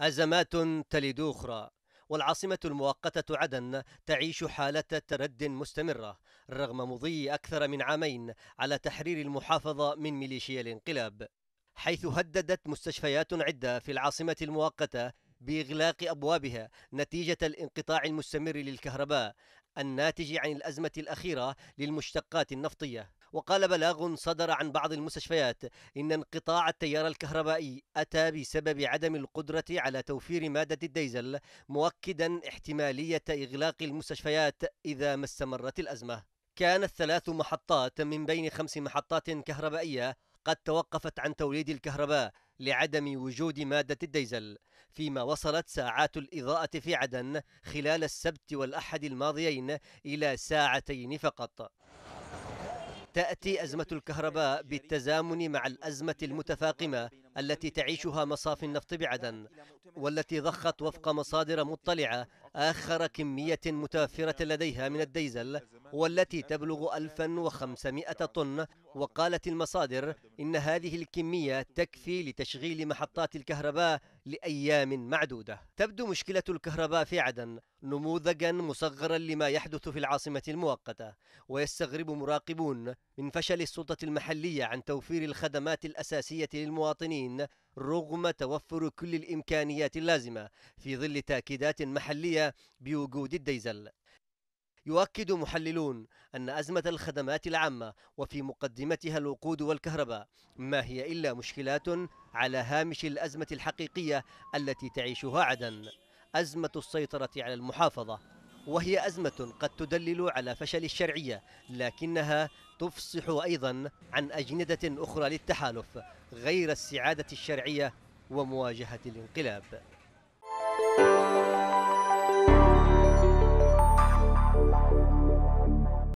أزمات تلد أخرى والعاصمة المؤقتة عدن تعيش حالة ترد مستمرة رغم مضي أكثر من عامين على تحرير المحافظة من ميليشيا الانقلاب حيث هددت مستشفيات عدة في العاصمة المؤقتة بإغلاق أبوابها نتيجة الانقطاع المستمر للكهرباء الناتج عن الأزمة الأخيرة للمشتقات النفطية وقال بلاغ صدر عن بعض المستشفيات إن انقطاع التيار الكهربائي أتى بسبب عدم القدرة على توفير مادة الديزل مؤكدا احتمالية إغلاق المستشفيات إذا ما استمرت الأزمة كانت ثلاث محطات من بين خمس محطات كهربائية قد توقفت عن توليد الكهرباء لعدم وجود مادة الديزل فيما وصلت ساعات الإضاءة في عدن خلال السبت والأحد الماضيين إلى ساعتين فقط تأتي أزمة الكهرباء بالتزامن مع الأزمة المتفاقمة التي تعيشها مصافي النفط بعدن والتي ضخت وفق مصادر مطلعة آخر كمية متوفرة لديها من الديزل والتي تبلغ 1500 طن وقالت المصادر إن هذه الكمية تكفي لتشغيل محطات الكهرباء لأيام معدودة تبدو مشكلة الكهرباء في عدن نموذجا مصغرا لما يحدث في العاصمة المؤقتة ويستغرب مراقبون من فشل السلطة المحلية عن توفير الخدمات الأساسية للمواطنين رغم توفر كل الإمكانيات اللازمة في ظل تأكيدات محلية بوجود الديزل يؤكد محللون أن أزمة الخدمات العامة وفي مقدمتها الوقود والكهرباء ما هي إلا مشكلات على هامش الأزمة الحقيقية التي تعيشها عدن أزمة السيطرة على المحافظة وهي أزمة قد تدلل على فشل الشرعية لكنها تفصح أيضا عن أجندة أخرى للتحالف غير السعادة الشرعية ومواجهة الانقلاب